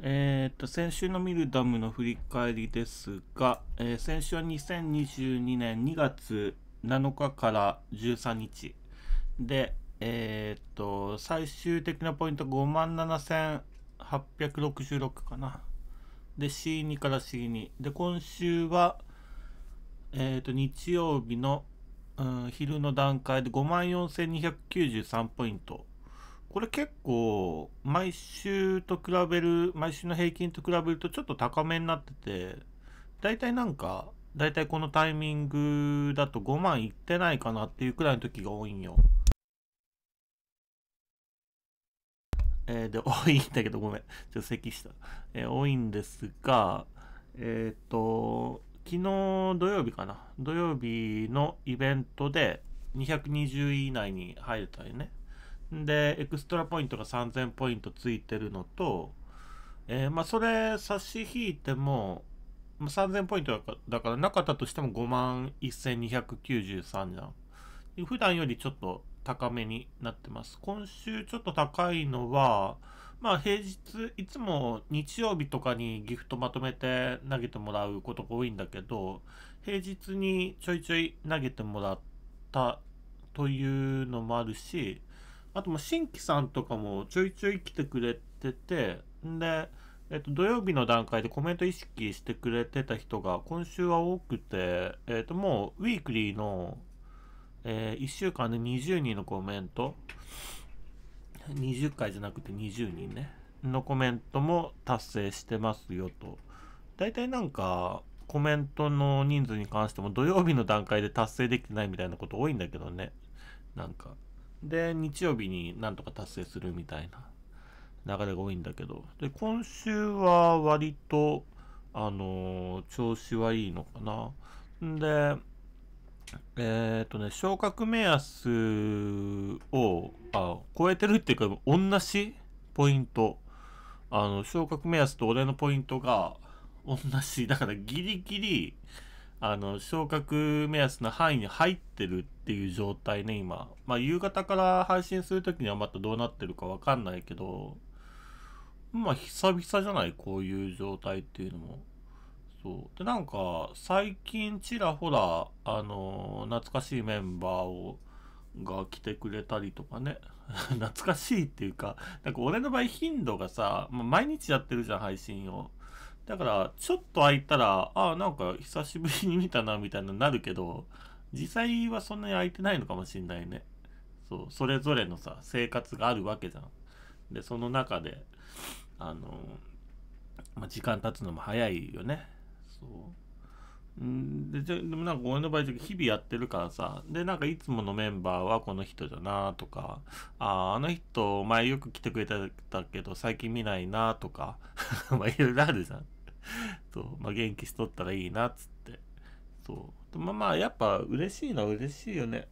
えっと先週のミルダムの振り返りですが、えー、先週は2022年2月7日から13日で、えっ、と最終的なポイント5万7866かなで C2 から C2 で今週は、えっ、と日曜日の、うん、昼の段階で5万4293ポイントこれ結構毎週と比べる毎週の平均と比べるとちょっと高めになってて大体なんか大体このタイミングだと5万いってないかなっていうくらいの時が多いんよ。えー、で多いんだけどごめんちょっと咳した、えー、多いんですがえっ、ー、と昨日土曜日かな土曜日のイベントで220位以内に入れたよね。で、エクストラポイントが3000ポイントついてるのと、えー、まあ、それ差し引いても、まあ、3000ポイントだからなかったとしても51,293じゃん。普段よりちょっと高めになってます。今週ちょっと高いのは、まあ平日、いつも日曜日とかにギフトまとめて投げてもらうことが多いんだけど、平日にちょいちょい投げてもらったというのもあるし、あとも新規さんとかもちょいちょい来てくれてて、で、えっと、土曜日の段階でコメント意識してくれてた人が今週は多くて、えっと、もうウィークリーの、えー、1週間で20人のコメント、20回じゃなくて20人ね、のコメントも達成してますよと。大体なんか、コメントの人数に関しても土曜日の段階で達成できてないみたいなこと多いんだけどね。なんか。で、日曜日になんとか達成するみたいな流れが多いんだけど、で、今週は割と、あのー、調子はいいのかな。んで、えっ、ー、とね、昇格目安を、あ、超えてるっていうか、同じポイント。あの、昇格目安と俺のポイントが同じ。だからギリギリ、あの、昇格目安の範囲に入ってるっていう状態ね、今。まあ、夕方から配信するときにはまたどうなってるかわかんないけど、まあ、久々じゃないこういう状態っていうのも。そう。で、なんか、最近ちらほら、あの、懐かしいメンバーを、が来てくれたりとかね。懐かしいっていうか、なんか俺の場合頻度がさ、まあ、毎日やってるじゃん、配信を。だから、ちょっと空いたら、ああ、なんか久しぶりに見たな、みたいななるけど、実際はそんなに空いてないのかもしんないね。そう、それぞれのさ、生活があるわけじゃん。で、その中で、あの、まあ、時間経つのも早いよね。そう。んで、じゃでもなんか俺の場合、日々やってるからさ、で、なんかいつものメンバーはこの人だなとか、ああ、あの人、前よく来てくれたけど、最近見ないなとか、まあいろいろあるじゃん。そう、まあ、元気しとったらいいなっつってそうまあまあやっぱ嬉しいのは嬉しいよね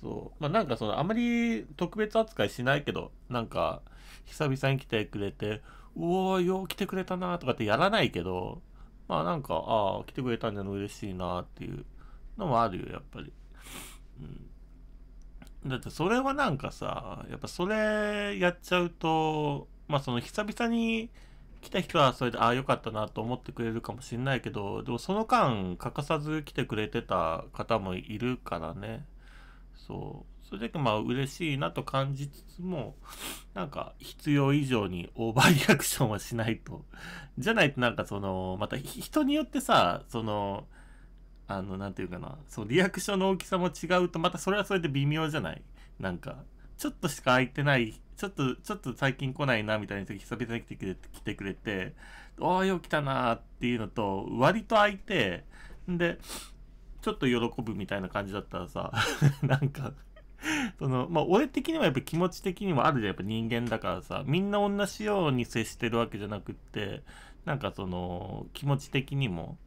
そうまあなんかそのあまり特別扱いしないけどなんか久々に来てくれてうおーよう来てくれたなとかってやらないけどまあなんかああ来てくれたんじゃの嬉しいなっていうのもあるよやっぱりうんだってそれはなんかさやっぱそれやっちゃうとまあその久々に来た人はそれで、ああ、よかったなと思ってくれるかもしれないけど、でもその間、欠かさず来てくれてた方もいるからね。そう。それで、まあ、嬉しいなと感じつつも、なんか、必要以上にオーバーリアクションはしないと。じゃないと、なんかその、また人によってさ、その、あの、何て言うかな、そのリアクションの大きさも違うと、またそれはそれで微妙じゃないなんか、ちょっとしか空いてない、ちょっと、ちょっと最近来ないなみたいな人久々に来てくれて、来てくれて、おーよ、来たなーっていうのと、割と空いて、んで、ちょっと喜ぶみたいな感じだったらさ、なんかその、まあ、俺的にはやっぱ気持ち的にもあるじゃん、やっぱ人間だからさ、みんな同じように接してるわけじゃなくって、なんかその、気持ち的にも、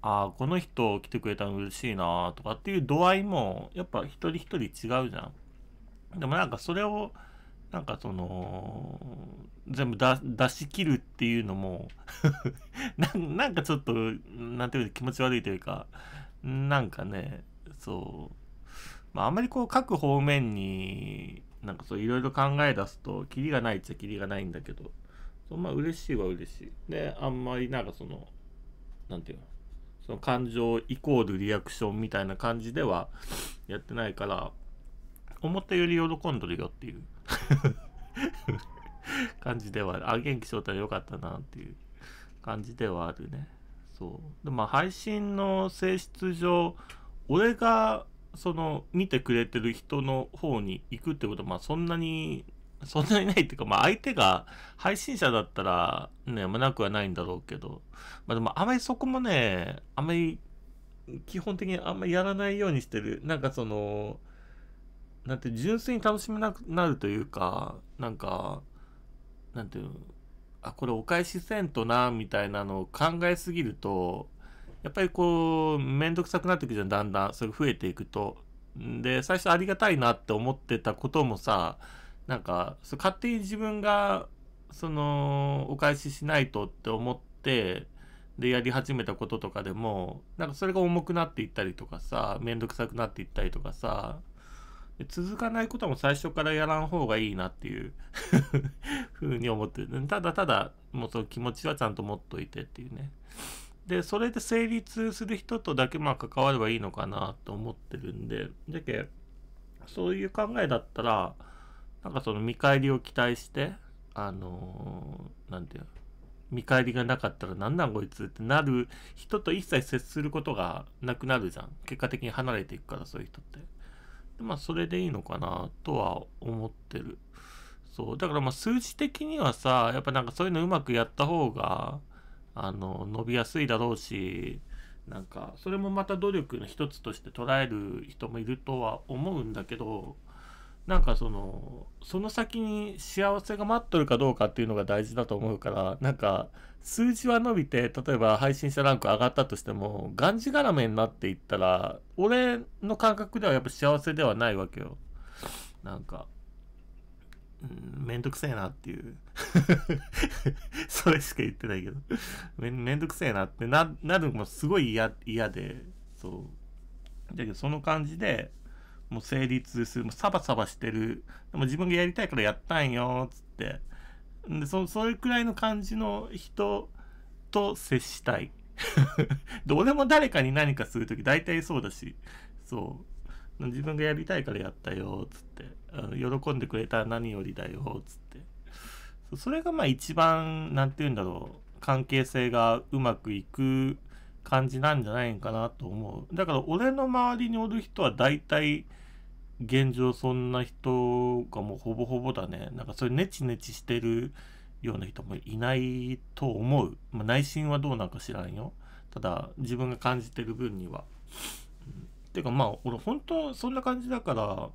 ああ、この人来てくれたの嬉しいなとかっていう度合いも、やっぱ一人一人違うじゃん。でもなんかそれをなんかその全部出し切るっていうのも なんかちょっとなんていうか気持ち悪いというかなんかねそうまああんまりこう各方面になんかそういろいろ考え出すとキリがないっちゃキリがないんだけどそまあ嬉しいは嬉しいであんまりなんかそのなんていうのその感情イコールリアクションみたいな感じではやってないから思ったより喜んどるよっていう 感じではああ、元気しとったらよかったなっていう感じではあるね。そう。で、まあ、配信の性質上、俺が、その、見てくれてる人の方に行くってことは、まあ、そんなに、そんなにないっていうか、まあ、相手が配信者だったら、ね、まあ、なくはないんだろうけど、まあ、でも、あまりそこもね、あまり、基本的にあんまりやらないようにしてる。なんかその、なんて純粋に楽しめなくなるというか、なんか、なんていうあ、これお返しせんとな、みたいなのを考えすぎると、やっぱりこう、めんどくさくなっていくじゃん、だんだん。それ増えていくと。で、最初ありがたいなって思ってたこともさ、なんか、そ勝手に自分が、その、お返ししないとって思って、で、やり始めたこととかでも、なんかそれが重くなっていったりとかさ、めんどくさくなっていったりとかさ、続かないことも最初からやらん方がいいなっていう ふうに思ってる。ただただ、もうその気持ちはちゃんと持っといてっていうね。で、それで成立する人とだけまあ関わればいいのかなと思ってるんで、だけ、そういう考えだったら、なんかその見返りを期待して、あのー、なんていう見返りがなかったらなんなんこいつってなる人と一切接することがなくなるじゃん。結果的に離れていくから、そういう人って。まあ、それでいいのかなとは思ってる。そう。だからまあ数字的にはさ、やっぱなんかそういうのうまくやった方が、あの、伸びやすいだろうし、なんか、それもまた努力の一つとして捉える人もいるとは思うんだけど、なんかその、その先に幸せが待っとるかどうかっていうのが大事だと思うから、なんか、数字は伸びて、例えば配信者ランク上がったとしても、がんじがらめになっていったら、俺の感覚ではやっぱ幸せではないわけよ。なんか、うん、めんどくせえなっていう。それしか言ってないけどめ、めんどくせえなってな、なるのもすごい嫌、嫌で、そう。だけどその感じで、もう成立する、もうサバサバしてる。でも自分がやりたいからやったんよ、つって。でそそれくらいの感じの人と接したい どうでも誰かに何かする時大体そうだしそう自分がやりたいからやったよっつってあの喜んでくれたら何よりだよっつってそれがまあ一番何て言うんだろう関係性がうまくいく感じなんじゃないかなと思うだから俺の周りにおる人は大体現状そんな人がもうほぼほぼだねなんかそういうネチネチしてるような人もいないと思う、まあ、内心はどうなんか知らんよただ自分が感じてる分には、うん、てかまあ俺本当そんな感じだから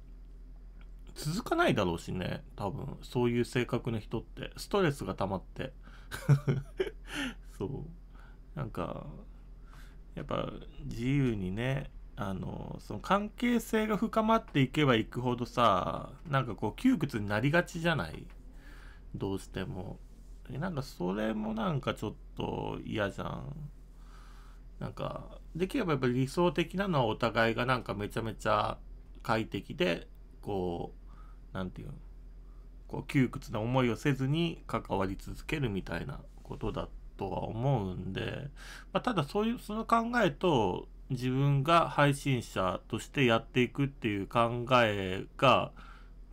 続かないだろうしね多分そういう性格の人ってストレスが溜まって そうなんかやっぱ自由にねあのその関係性が深まっていけばいくほどさなんかこう窮屈になりがちじゃないどうしてもなんかそれもなんかちょっと嫌じゃんなんかできればやっぱり理想的なのはお互いがなんかめちゃめちゃ快適でこう何て言うのこう窮屈な思いをせずに関わり続けるみたいなことだとは思うんで、まあ、ただそういうその考えと自分が配信者としてやっていくっていう考えが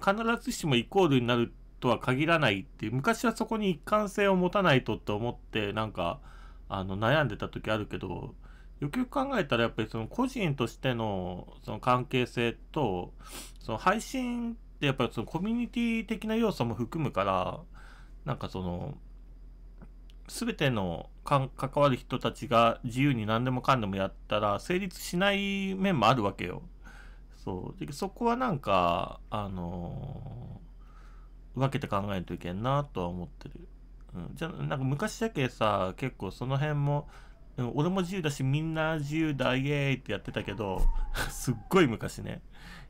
必ずしもイコールになるとは限らないっていう昔はそこに一貫性を持たないとって思ってなんかあの悩んでた時あるけどよくよく考えたらやっぱりその個人としてのその関係性とその配信ってやっぱりそのコミュニティ的な要素も含むからなんかその全ての関わる人たちが自由に何でもかんでもやったら成立しない面もあるわけよ。そうでそこはなんか、あのー、分けて考えないといけんなとは思ってる。うん、じゃなんか昔だけさ結構その辺も俺も自由だしみんな自由だイエーイってやってたけど すっごい昔ね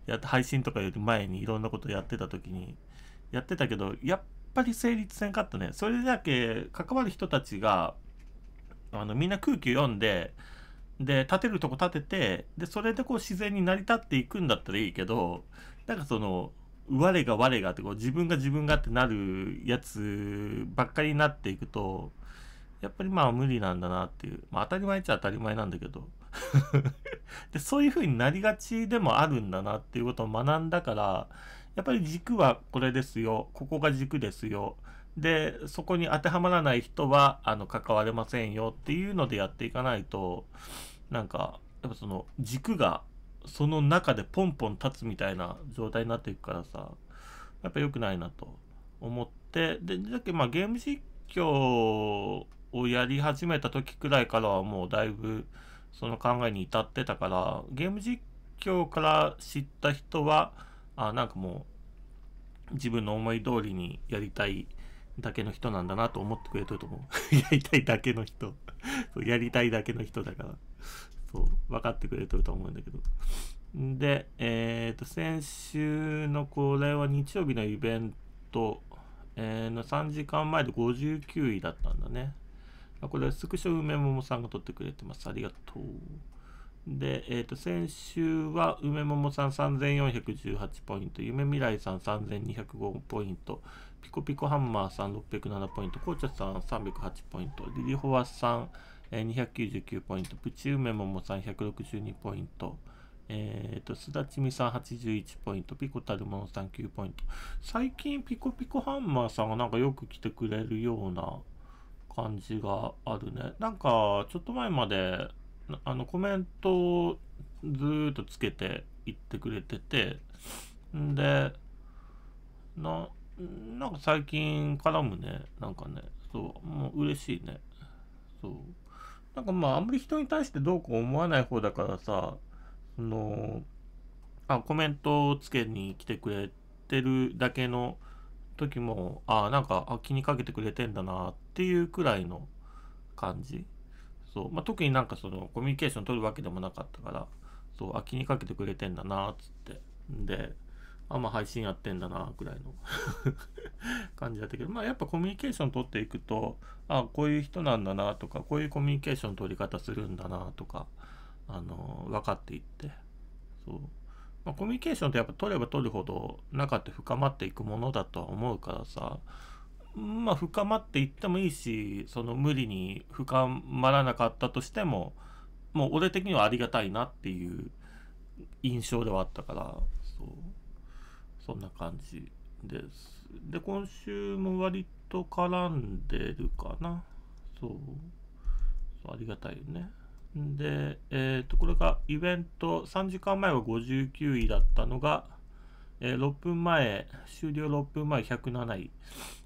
やっ配信とかより前にいろんなことやってた時にやってたけどやっぱり成立せんかったねそれだけ関わる人たちがあのみんな空気読んでで立てるとこ立ててでそれでこう自然に成り立っていくんだったらいいけどなんかその我が我がってこう自分が自分がってなるやつばっかりになっていくとやっぱりまあ無理なんだなっていう、まあ、当たり前っちゃ当たり前なんだけど でそういう風になりがちでもあるんだなっていうことを学んだからやっぱり軸はこれですよここが軸ですよで、そこに当てはまらない人は、あの、関われませんよっていうのでやっていかないと、なんか、やっぱその、軸が、その中でポンポン立つみたいな状態になっていくからさ、やっぱ良くないなと思って、で、だけまあゲーム実況をやり始めた時くらいからはもうだいぶその考えに至ってたから、ゲーム実況から知った人は、あ、なんかもう自分の思い通りにやりたいだけの人なんだなと思ってくれてると思う。やりたいだけの人 やりたいだけの人だから。そう、分かってくれてると思うんだけど。で、えっ、ー、と、先週のこれは日曜日のイベント、えー、の3時間前で59位だったんだね。これはスクショ梅桃さんが撮ってくれてます。ありがとう。で、えっ、ー、と、先週は梅桃さん3418ポイント、夢未来さん3205ポイント、ピコピコハンマーさん607ポイント、コーチャさん308ポイント、リリホワさん、えー、299ポイント、プチウメモモさん162ポイント、えー、と、すだちみさん81ポイント、ピコタルモンさん9ポイント。最近ピコピコハンマーさんがなんかよく来てくれるような感じがあるね。なんか、ちょっと前まで、あの、コメントをずーっとつけていってくれてて、んで、な、なんか最近絡むね。なんかね。そう。もう嬉しいね。そう。なんかまあ、あんまり人に対してどうこう思わない方だからさ、その、あ、コメントをつけに来てくれてるだけの時も、あ、なんか、あ、気にかけてくれてんだなっていうくらいの感じ。そう。まあ、特になんかその、コミュニケーション取るわけでもなかったから、そう、あ、気にかけてくれてんだなっつって。で、あ、まあ配信やってんだな、ぐらいの 感じだったけど、まあやっぱコミュニケーション取っていくと、あ、こういう人なんだなとか、こういうコミュニケーション取り方するんだなとか、あの、分かっていって、そう。まあ、コミュニケーションってやっぱ取れば取るほど中って深まっていくものだとは思うからさ、まあ深まっていってもいいし、その無理に深まらなかったとしても、もう俺的にはありがたいなっていう印象ではあったから、そんな感じです。で、今週も割と絡んでるかな。そう。そうありがたいよね。で、えっ、ー、と、これがイベント、3時間前は59位だったのが、えー、6分前、終了6分前107位。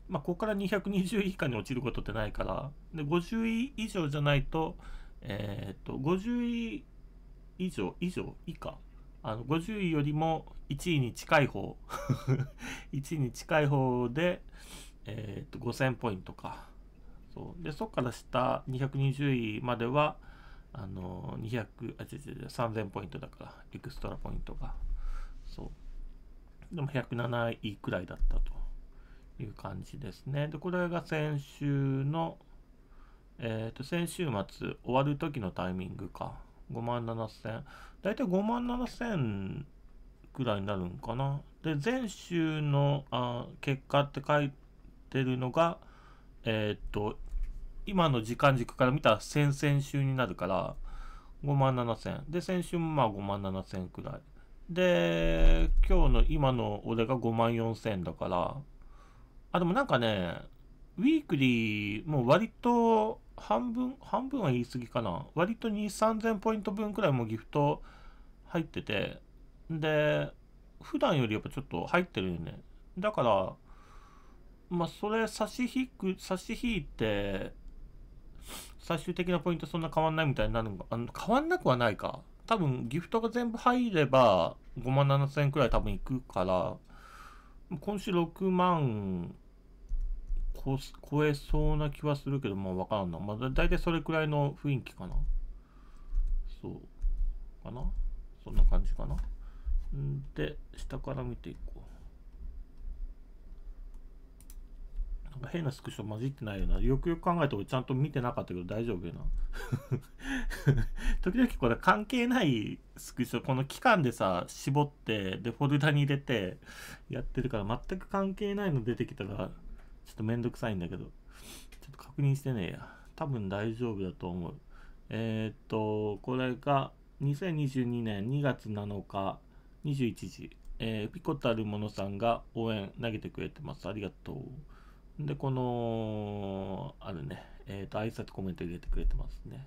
まあ、ここから220位以下に落ちることってないから、で、50位以上じゃないと、えっ、ー、と、50位以上、以上、以下あの50位よりも1位に近い方1 位に近い方で、えー、と5000ポイントかそうでそこから下220位まではあの200あ違う違う3000ポイントだからエクストラポイントがそうでも107位くらいだったという感じですねでこれが先週のえっ、ー、と先週末終わる時のタイミングか5万7000。だいたい5万7000くらいになるんかな。で、前週のあ結果って書いてるのが、えー、っと、今の時間軸から見たら先々週になるから、5万7000。で、先週もまあ5万7000くらい。で、今日の今の俺が5万4000だから、あ、でもなんかね、ウィークリー、もう割と半分、半分は言い過ぎかな。割と2、3000ポイント分くらいもギフト入ってて、で、普段よりやっぱちょっと入ってるよね。だから、まあ、それ差し引く、差し引いて、最終的なポイントそんな変わんないみたいになるのが、あの変わんなくはないか。多分、ギフトが全部入れば、5万7千円くらい多分いくから、今週6万超えそうな気はするけど、まあわからんな。まあ大体それくらいの雰囲気かな。そう。かなそんな感じかな。んで、下から見ていこう。なんか変なスクショ混じってないよな。よくよく考えて俺ちゃんと見てなかったけど大丈夫やな。時々これ関係ないスクショ、この期間でさ、絞って、で、フォルダに入れてやってるから全く関係ないの出てきたら、ちょっとめんどくさいんだけど、ちょっと確認してねえや。多分大丈夫だと思う。えー、っと、これが2022年2月7日21時、えー、ピコタるものさんが応援投げてくれてます。ありがとう。で、この、あるね、えー、っと、挨拶コメント入れてくれてますね。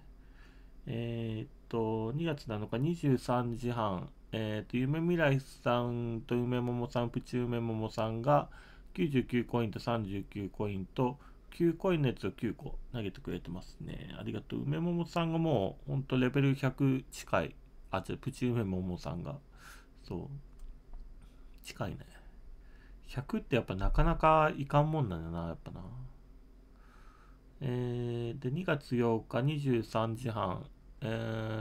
えー、っと、2月7日23時半、えー、っと、夢未来さんと夢桃さん、プチ夢桃さんが、99コインと39コインと9コインのやつを9個投げてくれてますね。ありがとう。梅桃さんがもうほんとレベル100近い。あ、違う、プチ梅桃さんが。そう。近いね。100ってやっぱなかなかいかんもんなんだな、やっぱな。えー、で、2月8日23時半。え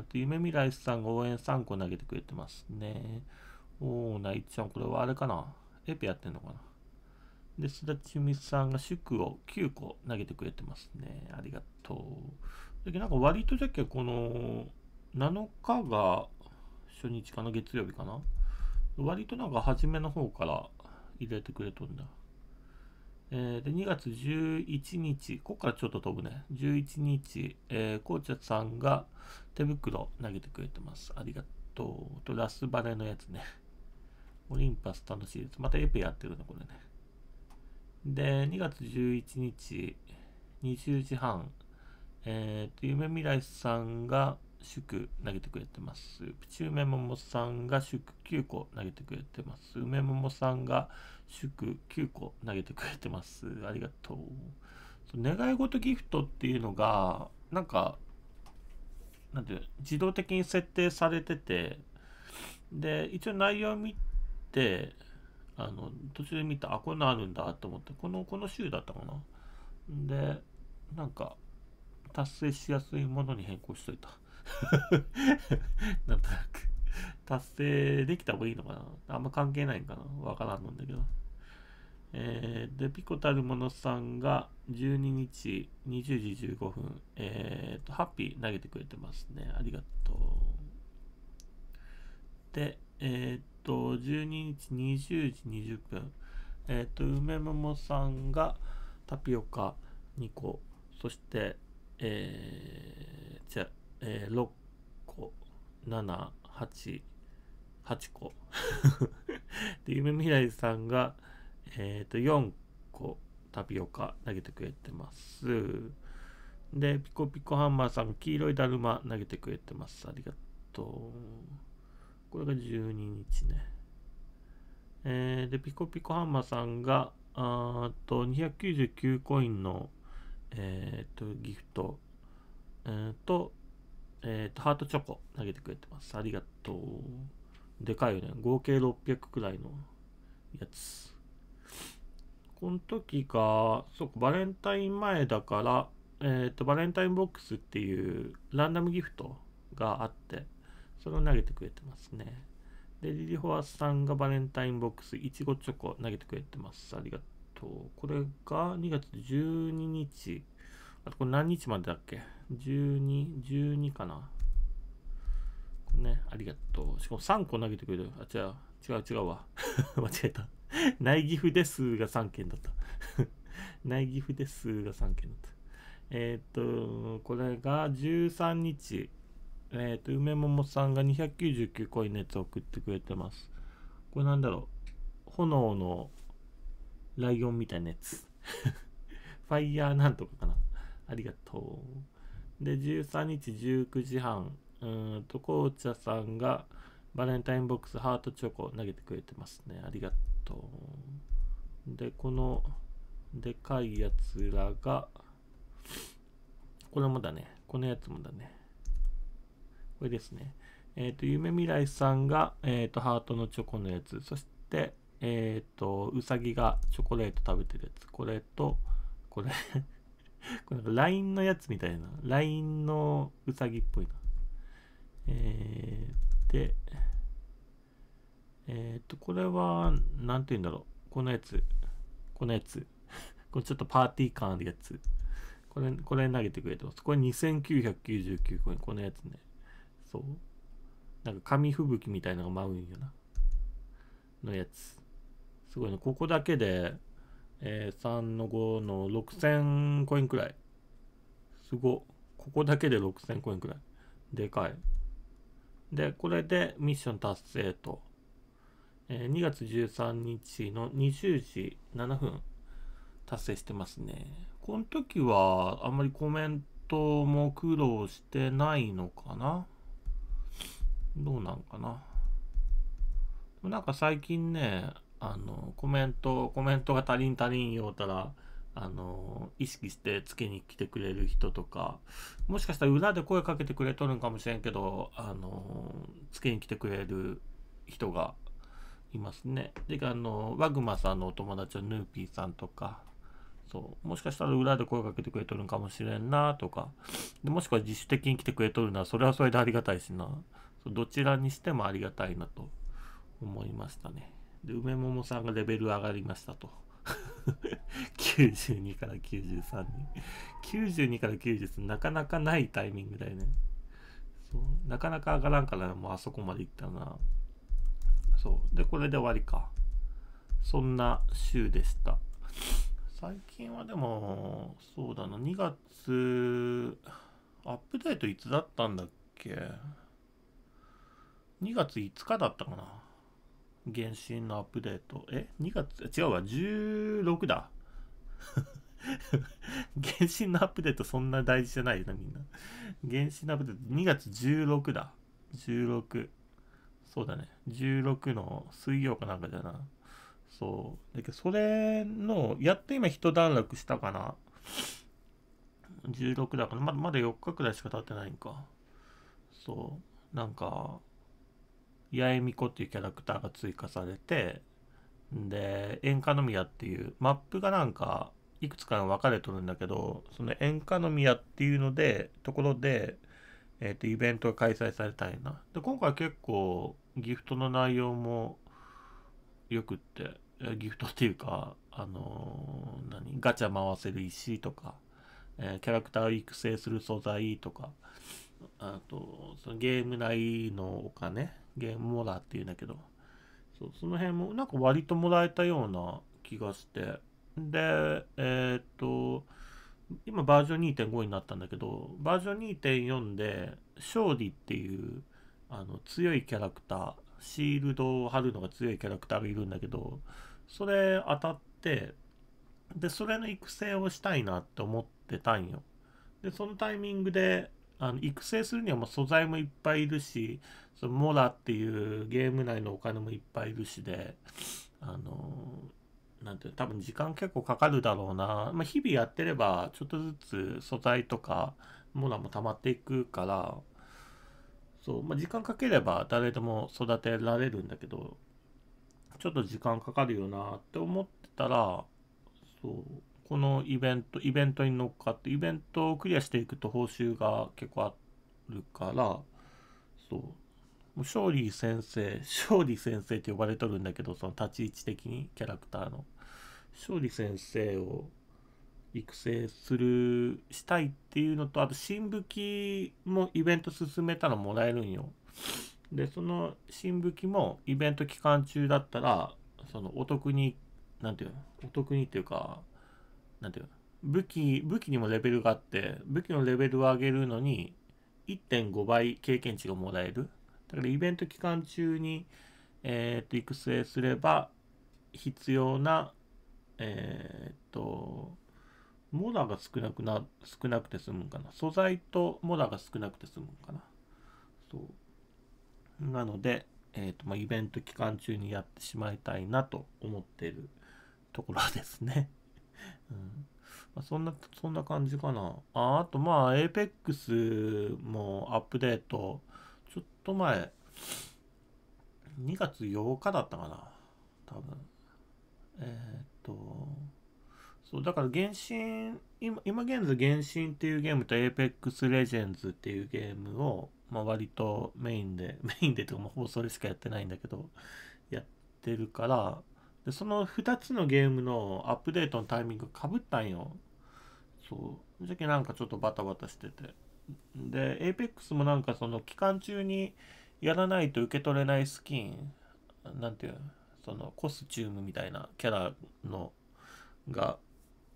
ー、と、夢未来さんが応援3個投げてくれてますね。おー、ないちゃん、これはあれかなエペやってんのかなで、須田千美さんが祝を9個投げてくれてますね。ありがとう。だけなんか割とじゃっけ、この、7日が初日かな、月曜日かな。割となんか初めの方から入れてくれとんだ。えー、で、2月11日、ここからちょっと飛ぶね。11日、えー、紅茶さんが手袋投げてくれてます。ありがとう。と、ラスバレのやつね。オリンパス楽しいです。またエペやってるね、これね。で、2月11日、20時半、えー、と、夢未来さんが祝投げてくれてます。プチ梅桃さんが祝9個投げてくれてます。梅桃さんが祝9個投げてくれてます。ありがとう。そ願い事ギフトっていうのが、なんか、なんていう自動的に設定されてて、で、一応内容を見て、あの途中で見たあこんなあるんだと思ってこのこの週だったかなでなんか達成しやすいものに変更しといた なんとなく達成できた方がいいのかなあんま関係ないんかなわからんのんだけどえー、で、ピコたるものさんが12日20時15分、えー、と、ハッピー投げてくれてますね。ありがとう。で、えっ、ー、と、12日20時20分、えっ、と、梅桃さんがタピオカ2個、そして、えー、じゃ、えー、6個、7、8、8個。で、夢みらいさんが、えっ、と、4個タピオカ投げてくれてます。で、ピコピコハンマーさん、黄色いだるま投げてくれてます。ありがとう。これが12日ね。えー、で、ピコピコハンマーさんが、あと299コインの、えー、とギフト、えー、と、えー、とハートチョコ投げてくれてます。ありがとう。でかいよね。合計600くらいのやつ。この時が、そうバレンタイン前だから、えっ、ー、と、バレンタインボックスっていうランダムギフトがあって、それを投げてくれてますね。で、リリホアさんがバレンタインボックス、いちごチョコ投げてくれてます。ありがとう。これが2月12日。あとこれ何日までだっけ ?12、12かな。これね、ありがとう。しかも3個投げてくれる。あ、違う、違う、違うわ。間違えた。内岐阜ですが3件だった。内岐阜ですが3件だった。えー、っと、これが13日。えっ、ー、と、梅桃さんが299コインを送ってくれてます。これなんだろう。炎のライオンみたいなやつ。ファイヤーなんとかかな。ありがとう。で、13日19時半、うーんと、紅茶さんがバレンタインボックスハートチョコ投げてくれてますね。ありがとう。で、このでかいやつらが、これもだね。このやつもだね。これですね。えっ、ー、と、夢未来さんが、えっ、ー、と、ハートのチョコのやつ。そして、えっ、ー、と、うさぎがチョコレート食べてるやつ。これと、これ これ LINE のやつみたいな。LINE のうさぎっぽいな。えー、で、えっ、と、これは、なんて言うんだろう。このやつ。このやつ。これちょっとパーティー感あるやつ。これ、これ投げてくれてます。これ2999個このやつね。そうなんか紙吹雪みたいのが舞うんよなのやつすごいねここだけで、えー、3の5の6000コインくらいすごここだけで6000コインくらいでかいでこれでミッション達成と、えー、2月13日の20時7分達成してますねこの時はあんまりコメントも苦労してないのかなどうなんかな。なんか最近ね、あの、コメント、コメントが足りん足りんようたら、あの、意識してつけに来てくれる人とか、もしかしたら裏で声かけてくれとるんかもしれんけど、あの、つけに来てくれる人がいますね。で、あの、ワグマさんのお友達のヌーピーさんとか、そう、もしかしたら裏で声かけてくれとるんかもしれんなとか、でもしくは自主的に来てくれとるのは、それはそれでありがたいしな。どちらにしてもありがたいなと思いましたね。で、梅桃さんがレベル上がりましたと。92 から93に。92から90なかなかないタイミングだよね。そう。なかなか上がらんからもうあそこまでいったな。そう。で、これで終わりか。そんな週でした。最近はでも、そうだな、2月、アップデートいつだったんだっけ2月5日だったかな。原神のアップデート。え ?2 月、違うわ、16だ。原神のアップデートそんな大事じゃないよな、みんな。原神のアップデート2月16だ。16。そうだね。16の水曜かなんかだな。そう。だけど、それの、やっと今一段落したかな。16だから、まだまだ4日くらいしか経ってないんか。そう。なんか、八重美子っていうキャラクターが追加されて、で、演歌の宮っていう、マップがなんか、いくつか分かれとるんだけど、その演歌の宮っていうので、ところで、えー、と、イベントが開催されたいな。で、今回結構、ギフトの内容もよくって、ギフトっていうか、あのー、何ガチャ回せる石とか、えー、キャラクターを育成する素材とか、あと、そのゲーム内のお金ーもーっていうんだけど、そうその辺もなんか割ともらえたような気がして、で、えー、っと、今バージョン2.5になったんだけど、バージョン2.4で、勝利っていうあの強いキャラクター、シールドを貼るのが強いキャラクターがいるんだけど、それ当たって、で、それの育成をしたいなって思ってたんよ。で、そのタイミングで、あの育成するにはもう素材もいっぱいいるしそのモラっていうゲーム内のお金もいっぱいいるしであのなんていう多分時間結構かかるだろうな、まあ、日々やってればちょっとずつ素材とかモラも溜まっていくからそう、まあ、時間かければ誰でも育てられるんだけどちょっと時間かかるよなって思ってたらそうこのイベント、イベントに乗っかって、イベントをクリアしていくと報酬が結構あるから、そう。もう勝利先生、勝利先生って呼ばれとるんだけど、その立ち位置的にキャラクターの。勝利先生を育成する、したいっていうのと、あと新武器もイベント進めたらもらえるんよ。で、その新武器もイベント期間中だったら、そのお得に、なんていうの、お得にっていうか、なんていう武器、武器にもレベルがあって、武器のレベルを上げるのに1.5倍経験値がもらえる。だからイベント期間中に、えー、っと、育成すれば必要な、えー、っと、モダが少なくな、少なくて済むんかな。素材とモダが少なくて済むんかな。そう。なので、えっ、と、まあ、イベント期間中にやってしまいたいなと思っているところですね。うんまあ、そんな、そんな感じかな。ああと、まあ、APEX もアップデート、ちょっと前、2月8日だったかな。多分。えー、っと、そう、だから原神、今、今現在原神っていうゲームと Apex Legends っていうゲームを、まあ割とメインで、メインでとか、もう。ほぼそれしかやってないんだけど、やってるから、でその2つのゲームのアップデートのタイミングかぶったんよそう時期なんかちょっとバタバタしててで APEX もなんかその期間中にやらないと受け取れないスキンなんていうそのコスチュームみたいなキャラのが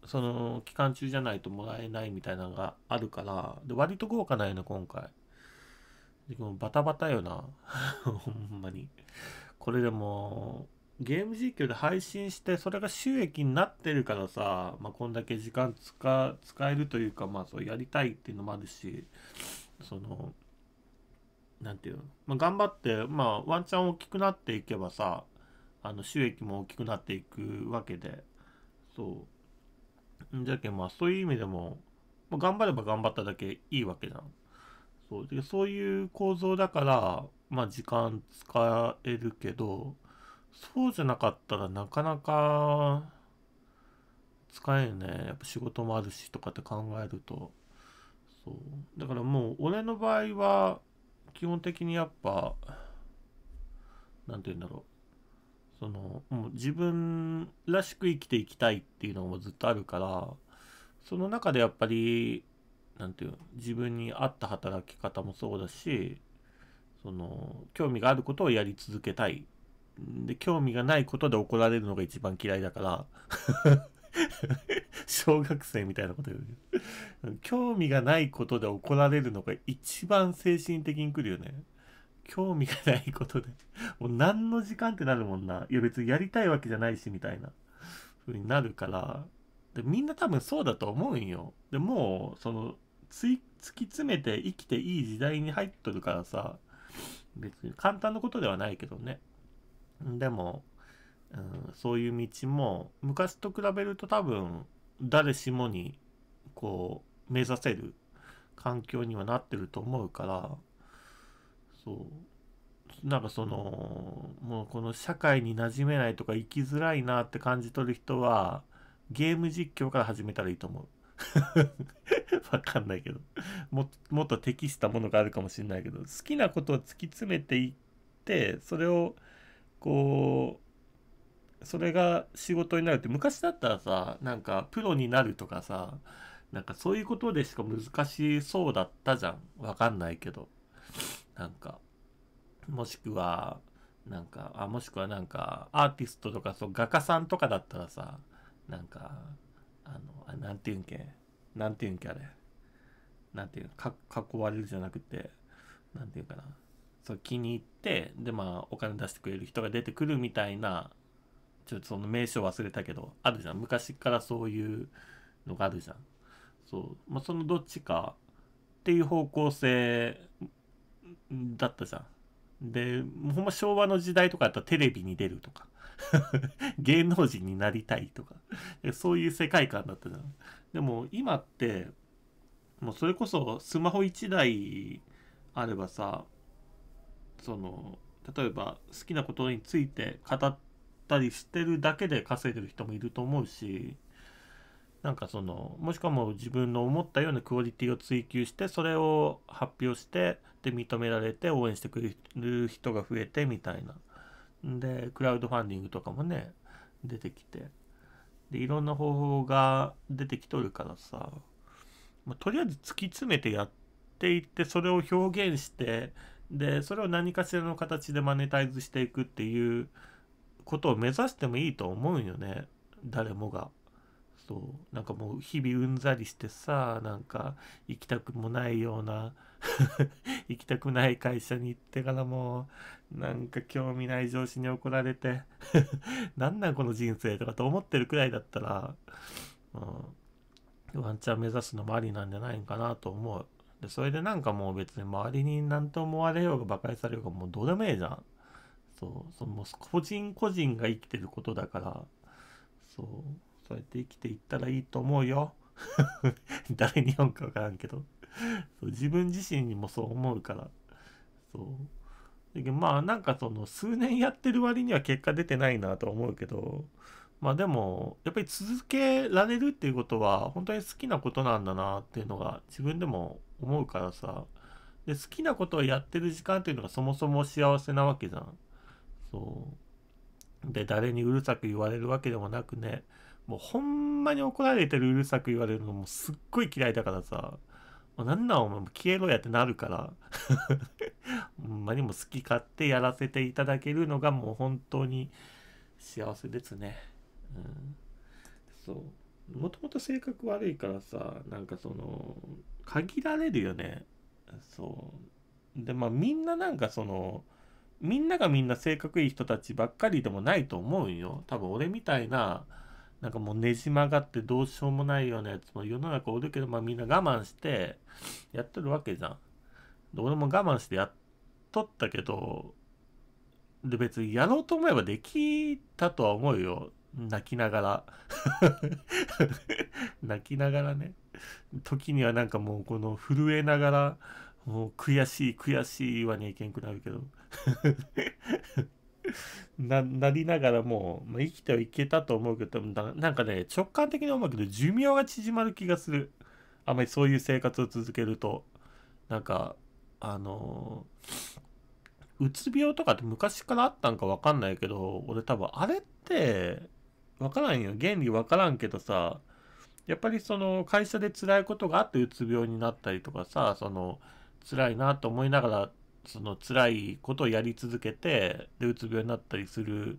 その期間中じゃないともらえないみたいなのがあるからで割と豪華ないの、今回でもバタバタよな ほんまにこれでもゲーム実況で配信してそれが収益になってるからさ、まあ、こんだけ時間使使えるというか、まあ、そうやりたいっていうのもあるしそのなんていうの、まあ、頑張って、まあ、ワンチャン大きくなっていけばさあの収益も大きくなっていくわけでそうじゃけまあそういう意味でも、まあ、頑張れば頑張っただけいいわけじゃんそうでそういう構造だからまあ時間使えるけどそうじゃなかったらなかなか使えんね。やっぱ仕事もあるしとかって考えると。そう。だからもう俺の場合は基本的にやっぱ、何て言うんだろう。その、もう自分らしく生きていきたいっていうのもずっとあるから、その中でやっぱり、何て言う自分に合った働き方もそうだし、その興味があることをやり続けたいで、興味がないことで怒られるのが一番嫌いだから 小学生みたいなこと言う。興味がないことで怒られるのが一番精神的に来るよね。興味がないことで。もう何の時間ってなるもんな。いや別にやりたいわけじゃないし、みたいな。ふうになるから。で、みんな多分そうだと思うんよ。で、もう、その、つい、突き詰めて生きていい時代に入っとるからさ。別に簡単なことではないけどね。でも、うん、そういう道も昔と比べると多分誰しもにこう目指せる環境にはなってると思うからそうなんかそのもうこの社会に馴染めないとか生きづらいなって感じ取る人はゲーム実況から始めたらいいと思う。わかんないけどももっと適したものがあるかもしれないけど好きなことを突き詰めていってそれをこうそれが仕事になるって昔だったらさなんかプロになるとかさなんかそういうことでしか難しそうだったじゃんわかんないけどなんかもしくはなんかあもしくはなんかアーティストとかそう画家さんとかだったらさなんかあのあなんていうんけなんていうんけあれなんていうか囲われるじゃなくてなんていうかなそう気に入ってでまあお金出してくれる人が出てくるみたいなちょっとその名称忘れたけどあるじゃん昔からそういうのがあるじゃんそう、まあ、そのどっちかっていう方向性だったじゃんでほんま昭和の時代とかだったらテレビに出るとか 芸能人になりたいとかそういう世界観だったじゃんでも今ってもうそれこそスマホ1台あればさその例えば好きなことについて語ったりしてるだけで稼いでる人もいると思うしなんかそのもしくはもう自分の思ったようなクオリティを追求してそれを発表してで認められて応援してくれる人が増えてみたいなでクラウドファンディングとかもね出てきてでいろんな方法が出てきとるからさ、まあ、とりあえず突き詰めてやっていってそれを表現してでそれを何かしらの形でマネタイズしていくっていうことを目指してもいいと思うよね誰もが。そうなんかもう日々うんざりしてさなんか行きたくもないような 行きたくない会社に行ってからもうなんか興味ない上司に怒られて なんなんこの人生とかと思ってるくらいだったら、うん、ワンチャン目指すのもありなんじゃないんかなと思う。で、それでなんかもう別に周りに何と思われようが馬鹿にされようがもうどうでもええじゃん。そう、その個人個人が生きてることだから、そう、そうやって生きていったらいいと思うよ。誰に読むかわからんけどそう。自分自身にもそう思うから。そう。でまあなんかその数年やってる割には結果出てないなと思うけど、まあでも、やっぱり続けられるっていうことは、本当に好きなことなんだなっていうのが自分でも思うからさ。で、好きなことをやってる時間っていうのがそもそも幸せなわけじゃん。そう。で、誰にうるさく言われるわけでもなくね、もうほんまに怒られてるうるさく言われるのもすっごい嫌いだからさ。もうなんなんお前も消えろやってなるから。ほんまにも好き勝手やらせていただけるのがもう本当に幸せですね。うん、そうもともと性格悪いからさなんかその限られるよねそうでまあみんななんかそのみんながみんな性格いい人たちばっかりでもないと思うよ多分俺みたいななんかもうねじ曲がってどうしようもないようなやつも世の中おるけど、まあ、みんな我慢してやってるわけじゃん。で俺も我慢してやっとったけどで別にやろうと思えばできたとは思うよ。泣きながら 泣きながらね、時にはなんかもうこの震えながら、もう悔しい悔しい言わにゃいけんくなるけど な、なりながらもう、まあ、生きてはいけたと思うけど、なんかね、直感的に思うけど、寿命が縮まる気がする。あまりそういう生活を続けると。なんか、あのー、うつ病とかって昔からあったんかわかんないけど、俺多分あれって、分からんよ。原理わからんけどさ、やっぱりその会社で辛いことがあってうつ病になったりとかさ、その辛いなと思いながら、その辛いことをやり続けて、で、うつ病になったりする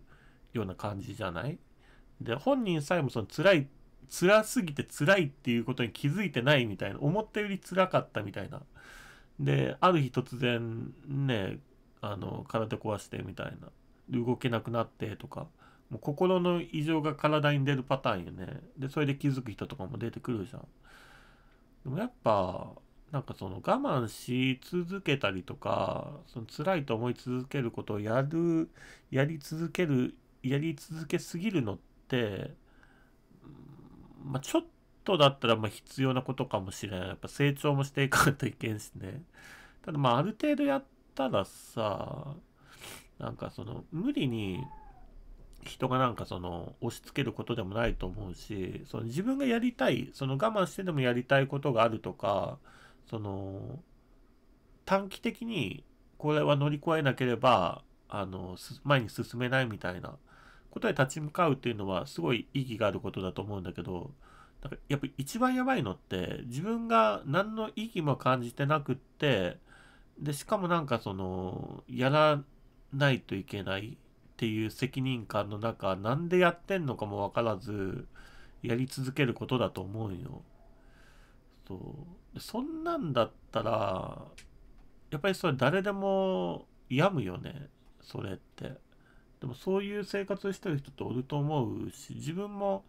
ような感じじゃないで、本人さえもその辛い、辛すぎて辛いっていうことに気づいてないみたいな、思ったより辛かったみたいな。で、ある日突然ね、あの、体壊してみたいな。動けなくなってとか。もう心の異常が体に出るパターンよね。で、それで気づく人とかも出てくるじゃん。でもやっぱ、なんかその我慢し続けたりとか、その辛いと思い続けることをやる、やり続ける、やり続けすぎるのって、まあ、ちょっとだったらま必要なことかもしれない。やっぱ成長もしていかないといけんしね。ただまあある程度やったらさ、なんかその無理に人がなんかその押し付けることでもないと思うし、その自分がやりたい、その我慢してでもやりたいことがあるとか、その短期的にこれは乗り越えなければ、あの、前に進めないみたいなことへ立ち向かうっていうのはすごい意義があることだと思うんだけど、だからやっぱり一番やばいのって自分が何の意義も感じてなくって、で、しかもなんかその、やらないといけないっていう責任感の中、なんでやってんのかもわからず、やり続けることだと思うよ。そう。そんなんだったら、やっぱりそれ誰でも病むよね、それって。でもそういう生活してる人っておると思うし、自分も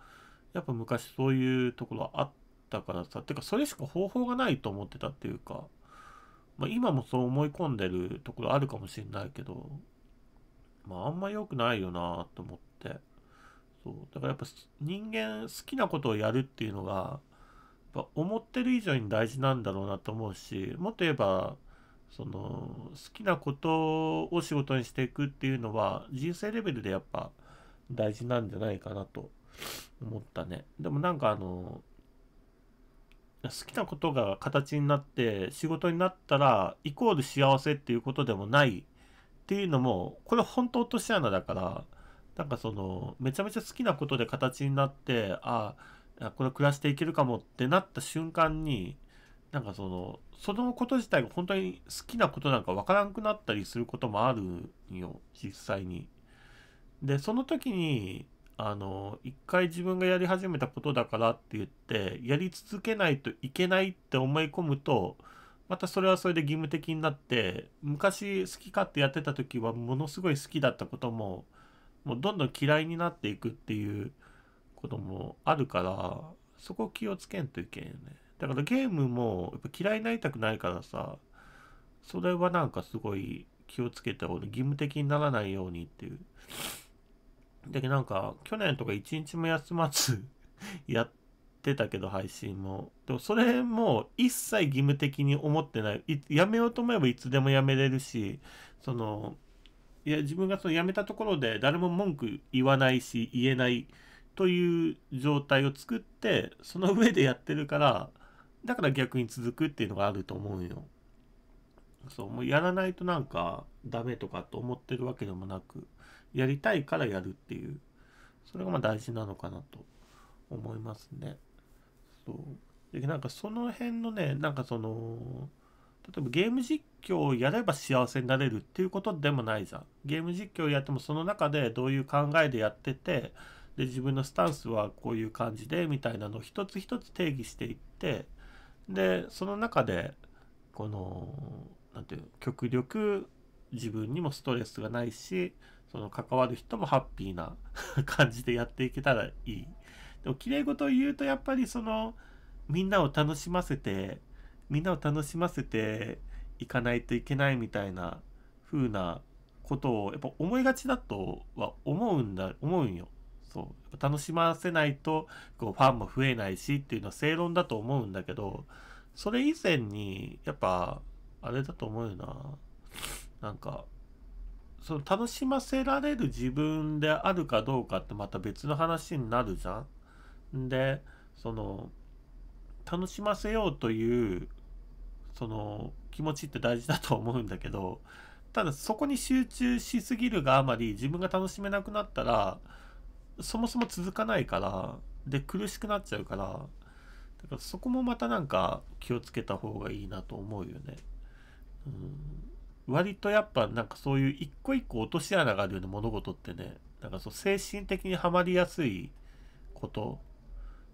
やっぱ昔そういうところあったからさ、てかそれしか方法がないと思ってたっていうか、ま今もそう思い込んでるところあるかもしれないけど、まああんま良くないよなと思って。そう。だからやっぱ人間好きなことをやるっていうのが、やっぱ思ってる以上に大事なんだろうなと思うし、もっと言えば、その好きなことを仕事にしていくっていうのは人生レベルでやっぱ大事なんじゃないかなと思ったね。でもなんかあの、好きなことが形になって仕事になったらイコール幸せっていうことでもないっていうのもこれ本当落とし穴だからなんかそのめちゃめちゃ好きなことで形になってああこれ暮らしていけるかもってなった瞬間になんかそのそのこと自体が本当に好きなことなんかわからんくなったりすることもあるんよ実際に。でその時にあの一回自分がやり始めたことだからって言ってやり続けないといけないって思い込むとまたそれはそれで義務的になって昔好き勝手やってた時はものすごい好きだったことももうどんどん嫌いになっていくっていうこともあるからそこ気をつけんといけんよねだからゲームもやっぱ嫌いになりたくないからさそれはなんかすごい気をつけて俺義務的にならないようにっていうだけどなんか去年とか一日も休まずや っってたけど、配信も。でも、それも一切義務的に思ってない。やめようと思えばいつでもやめれるし、その、いや、自分がその辞めたところで誰も文句言わないし、言えないという状態を作って、その上でやってるから、だから逆に続くっていうのがあると思うよ。そう、もうやらないとなんかダメとかと思ってるわけでもなく、やりたいからやるっていう、それがまあ大事なのかなと思いますね。そうでなんかその辺のねなんかその例えばゲーム実況をやれば幸せになれるっていうことでもないじゃんゲーム実況をやってもその中でどういう考えでやっててで自分のスタンスはこういう感じでみたいなのを一つ一つ定義していってでその中でこの何て言うの極力自分にもストレスがないしその関わる人もハッピーな 感じでやっていけたらいいでも綺麗事を言うとやっぱりそのみんなを楽しませてみんなを楽しませていかないといけないみたいな風なことをやっぱ思いがちだとは思うんだ思うんよ。そう楽しませないとこうファンも増えないしっていうのは正論だと思うんだけどそれ以前にやっぱあれだと思うよななんかその楽しませられる自分であるかどうかってまた別の話になるじゃんでその楽しませようというその気持ちって大事だと思うんだけどただそこに集中しすぎるがあまり自分が楽しめなくなったらそもそも続かないからで苦しくなっちゃうからだからそこもまたなんか気をつけた方がいいなと思うよね。うん、割とやっぱなんかそういう一個一個落とし穴があるような物事ってねなんかそう精神的にはまりやすいこと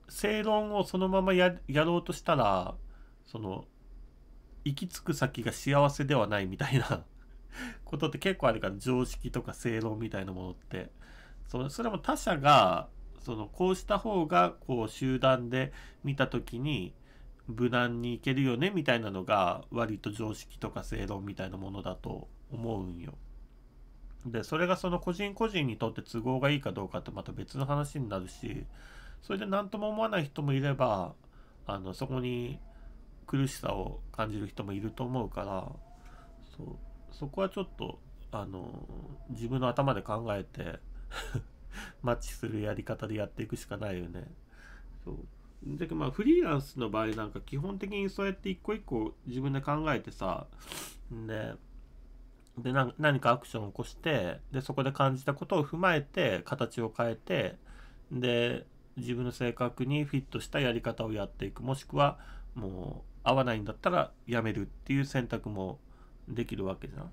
正論をそのままやろうとしたらその行き着く先が幸せではないみたいな ことって結構あるから常識とか正論みたいなものってそのそれも他者がそのこうした方がこう集団で見た時に無難にいけるよねみたいなのが割と常識とか正論みたいなものだと思うんよ。でそれがその個人個人にとって都合がいいかどうかってまた別の話になるしそれで何とも思わない人もいればあのそこに苦しさを感じる人もいると思うからそうそこはちょっとあの自分の頭で考えて マッチするやり方でやっていくしかないよね。そうだけどまあフリーランスの場合なんか基本的にそうやって一個一個自分で考えてさでで何かアクションを起こしてでそこで感じたことを踏まえて形を変えてで自分の性格にフィットしたやり方をやっていくもしくはもう合わないんだったらやめるっていう選択もできるわけじゃん。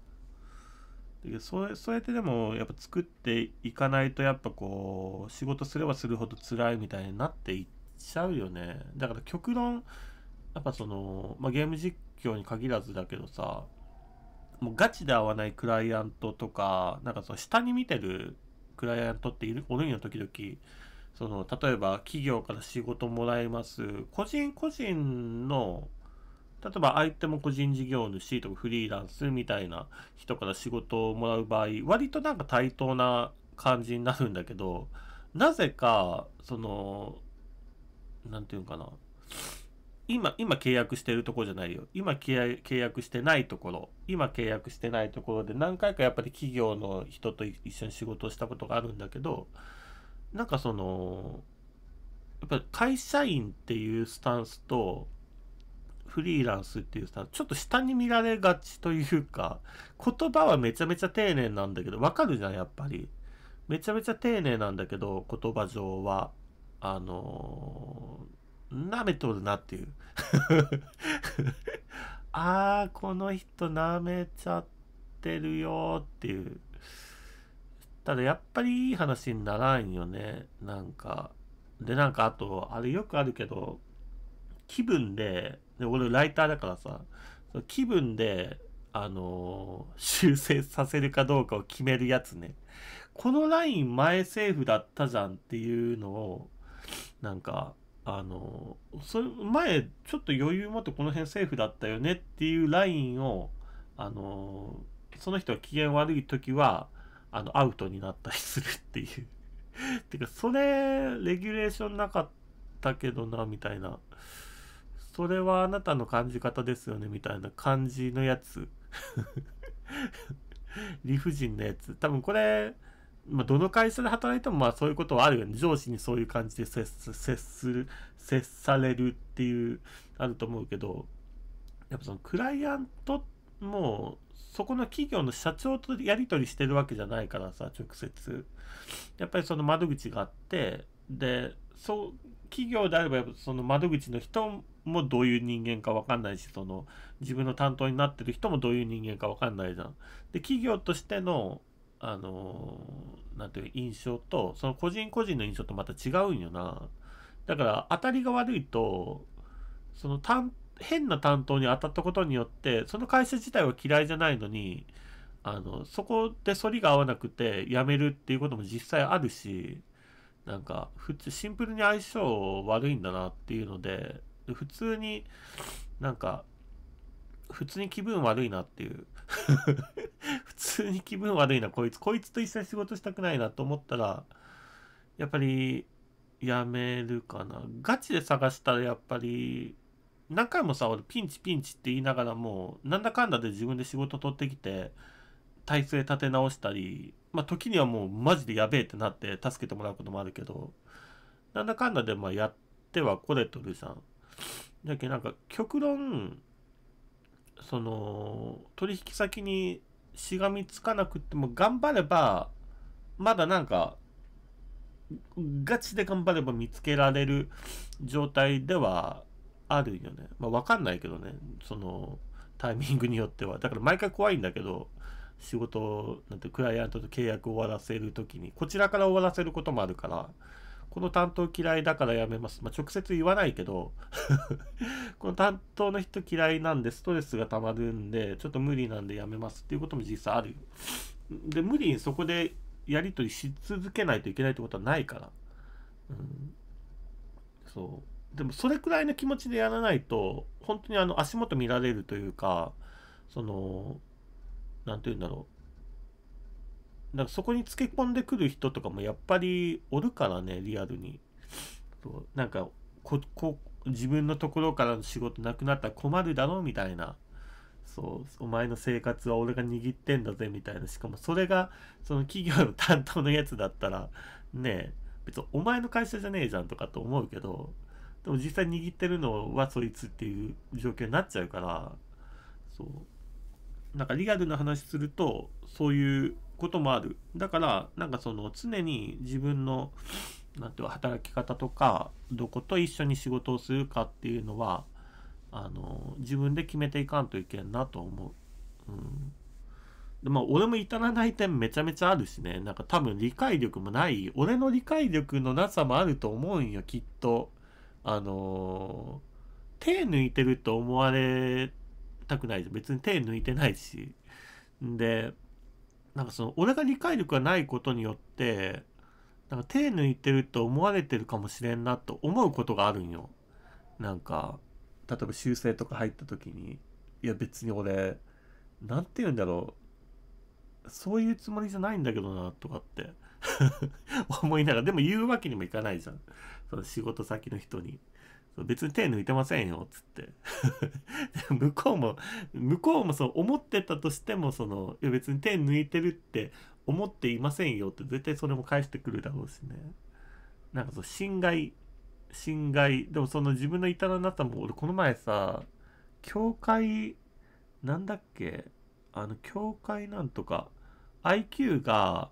だそうそうやってでもやっぱ作っていかないとやっぱこう仕事すればするほど辛いみたいになっていっちゃうよねだから極論やっぱその、まあ、ゲーム実況に限らずだけどさもうガチで合わないクライアントとかなんかその下に見てるクライアントっているおるん時々その例えば企業から仕事もらいます個人個人の例えば相手も個人事業主とかフリーランスみたいな人から仕事をもらう場合割となんか対等な感じになるんだけどなぜかその何て言うかな今、今契約してるとこじゃないよ。今契約してないところ。今契約してないところで何回かやっぱり企業の人と一緒に仕事をしたことがあるんだけど、なんかそのやっぱり会社員っていうスタンスとフリーランスっていうスタンスちょっと下に見られがちというか言葉はめちゃめちゃ丁寧なんだけどわかるじゃんやっぱりめちゃめちゃ丁寧なんだけど言葉上はあの舐めとるなっていう ああこの人舐めちゃってるよっていうただやっぱりいい話にならんよね。なんか。で、なんかあと、あれよくあるけど、気分で、で俺ライターだからさ、気分で、あのー、修正させるかどうかを決めるやつね。このライン前セーフだったじゃんっていうのを、なんか、あのー、それ前ちょっと余裕持ってこの辺セーフだったよねっていうラインを、あのー、その人が機嫌悪い時は、あの、アウトになったりするっていう てか、それ、レギュレーションなかったけどな、みたいな。それはあなたの感じ方ですよね、みたいな感じのやつ 理不尽なやつ。多分これ、まあ、どの会社で働いてもまあそういうことはあるよね。上司にそういう感じで接する、接されるっていう、あると思うけど、やっぱそのクライアントもそこの企業の社長とやり取りしてるわけじゃないからさ直接やっぱりその窓口があってでそう企業であればその窓口の人もどういう人間か分かんないしその自分の担当になってる人もどういう人間か分かんないじゃん。で企業としてのあの何ていう印象とその個人個人の印象とまた違うんよな。だから当たりが悪いとその担変な担当に当たったことによって、その会社自体は嫌いじゃないのに、あの、そこで反りが合わなくて辞めるっていうことも実際あるし、なんか、普通、シンプルに相性悪いんだなっていうので、普通に、なんか、普通に気分悪いなっていう 普通に気分悪いな、こいつ。こいつと一切仕事したくないなと思ったら、やっぱり、やめるかな。ガチで探したらやっぱり、何回もさ俺ピンチピンチって言いながらもうなんだかんだで自分で仕事取ってきて体制立て直したりまあ時にはもうマジでやべえってなって助けてもらうこともあるけどなんだかんだでまあやってはこれとるじゃん。だけなんか極論その取引先にしがみつかなくっても頑張ればまだなんかガチで頑張れば見つけられる状態ではあるよね。まあ、わかんないけどね。その、タイミングによっては。だから毎回怖いんだけど、仕事、なんて、クライアントと契約を終わらせるときに、こちらから終わらせることもあるから、この担当嫌いだからやめます。まあ、直接言わないけど この担当の人嫌いなんでストレスが溜まるんで、ちょっと無理なんでやめますっていうことも実際あるよ。で、無理にそこでやり取りし続けないといけないってことはないから。うん。そでもそれくらいの気持ちでやらないと、本当にあの足元見られるというか、その、何て言うんだろう。だからそこにつけ込んでくる人とかもやっぱりおるからね、リアルに。そうなんかこ、こ、自分のところからの仕事なくなったら困るだろうみたいな。そう、お前の生活は俺が握ってんだぜみたいな。しかもそれが、その企業の担当のやつだったら、ねえ、別にお前の会社じゃねえじゃんとかと思うけど、でも実際握ってるのはそいつっていう状況になっちゃうからそうなんかリアルな話するとそういうこともあるだからなんかその常に自分の何て言う働き方とかどこと一緒に仕事をするかっていうのはあの自分で決めていかんといけんなと思う。うんでも俺も至らない点めちゃめちゃあるしね。なんか多分理解力もない。俺の理解力のなさもあると思うんよ、きっと。あの手抜いてると思われたくない別に手抜いてないしでなんかその俺が理解力がないことによってなんか手抜いてると思われてるかもしれんなと思うことがあるんよなんか例えば修正とか入った時にいや別に俺何て言うんだろうそういうつもりじゃないんだけどなとかって 思いながらでも言うわけにもいかないじゃんその仕事先の人に。別に手抜いてませんよ、つって。向こうも、向こうもそう思ってたとしても、その、いや別に手抜いてるって思っていませんよって絶対それも返してくるだろうしね。なんかそう、侵害、侵害。でもその自分の至らなさも、俺この前さ、教会、なんだっけあの、教会なんとか、IQ が、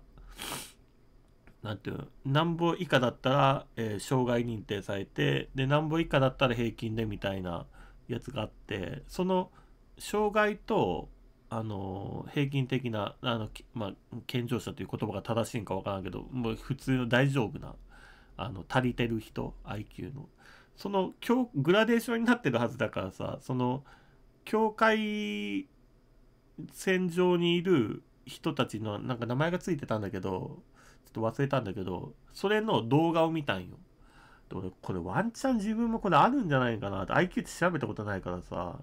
なんていうの、何ぼ以下だったら、えー、障害認定されて、で、何ぼ以下だったら平均でみたいなやつがあって、その、障害と、あの平均的な、あの、まあ、健常者という言葉が正しいんかわからんけど、もう普通の大丈夫な、あの、足りてる人、IQ の。その、グラデーションになってるはずだからさ、その、境界線上にいる人たちの、なんか名前がついてたんだけど、ちょっと忘れたんだけど、それの動画を見たんよ。で、俺、これワンチャン自分もこれあるんじゃないかなって、IQ って調べたことないからさ。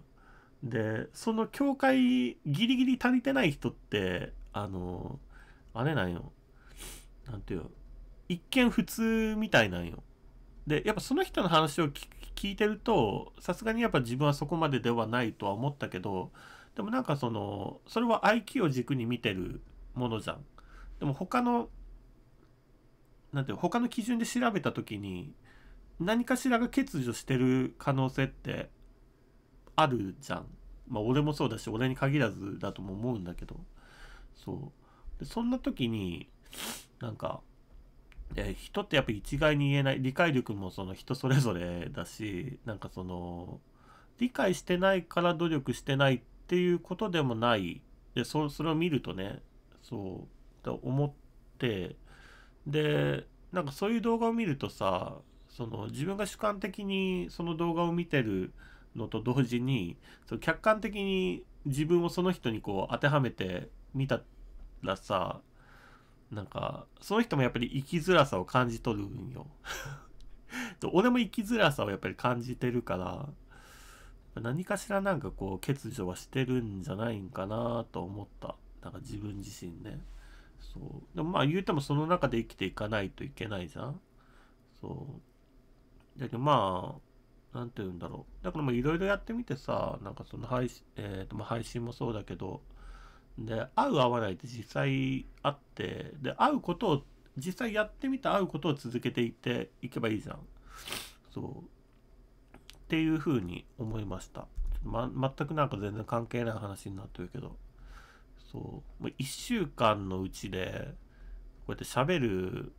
で、その境界ギリギリ足りてない人って、あの、あれなんよ。なんていう、一見普通みたいなんよ。で、やっぱその人の話を聞いてると、さすがにやっぱ自分はそこまでではないとは思ったけど、でもなんかその、それは IQ を軸に見てるものじゃん。でも他のなんていう他の基準で調べた時に何かしらが欠如してる可能性ってあるじゃん。まあ俺もそうだし俺に限らずだとも思うんだけどそうでそんな時になんかえ人ってやっぱ一概に言えない理解力もその人それぞれだしなんかその理解してないから努力してないっていうことでもないでそそれを見るとねそうと思ってでなんかそういう動画を見るとさその自分が主観的にその動画を見てるのと同時にその客観的に自分をその人にこう当てはめてみたらさなんかその人もやっぱり生きづらさを感じ取るんよ 俺も生きづらさをやっぱり感じてるから何かしらなんかこう欠如はしてるんじゃないんかなと思ったなんか自分自身ね。そう。でもまあ言うてもその中で生きていかないといけないじゃん。そう。だけどまあ、なんて言うんだろう。だからまあいろいろやってみてさ、なんかその配信、えー、とまあ配信もそうだけど、で、合う合わないって実際あって、で、会うことを、実際やってみて会うことを続けていっていけばいいじゃん。そう。っていうふうに思いました。ま、全くなんか全然関係ない話になってるけど。と、う1週間のうちで、こうやって喋る、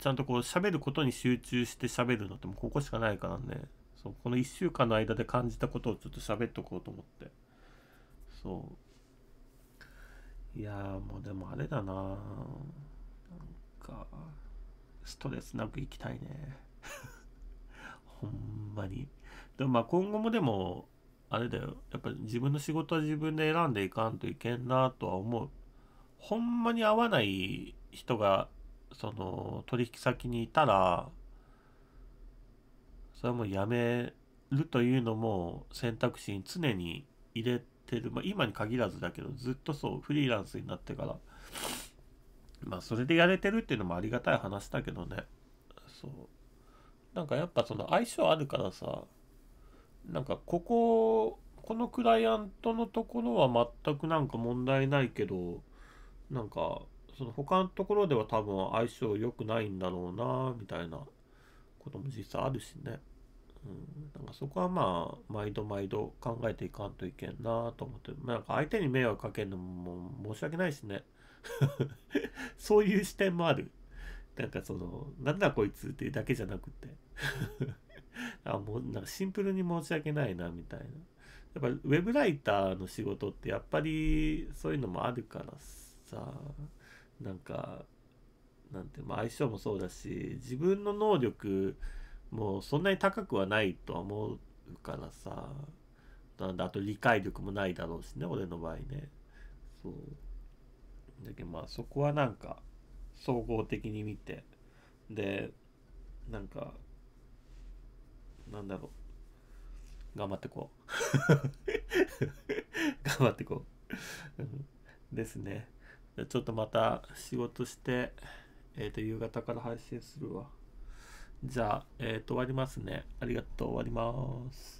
ちゃんとこう喋ることに集中して喋るのってもうここしかないからね。そう、この1週間の間で感じたことをちょっと喋っとこうと思って。そう。いやーもうでもあれだななんか、ストレスなくいきたいね。ほんまに。でもまあ今後もでも、あれだよやっぱり自分の仕事は自分で選んでいかんといけんなとは思うほんまに合わない人がその取引先にいたらそれはもうやめるというのも選択肢に常に入れてる、まあ、今に限らずだけどずっとそうフリーランスになってからまあそれでやれてるっていうのもありがたい話だけどねそうなんかやっぱその相性あるからさなんかこここのクライアントのところは全くなんか問題ないけどなんかその他のところでは多分相性良くないんだろうなみたいなことも実際あるしね、うん、なんかそこはまあ毎度毎度考えていかんといけんなと思って、まあ、なんか相手に迷惑かけるのも申し訳ないしね そういう視点もあるなんかそのなんだこいつっていうだけじゃなくてあもうなんかシンプルに申し訳ないなみたいな。やっぱウェブライターの仕事ってやっぱりそういうのもあるからさなんかなんて、まあ、相性もそうだし自分の能力もそんなに高くはないとは思うからさなんだあと理解力もないだろうしね俺の場合ねそうだけどまあそこはなんか総合的に見てでなんかなんだろう。頑張ってこう。頑張ってこう。ですね。じゃちょっとまた仕事して、えっ、ー、と、夕方から配信するわ。じゃあ、えっ、ー、と、終わりますね。ありがとう。終わります。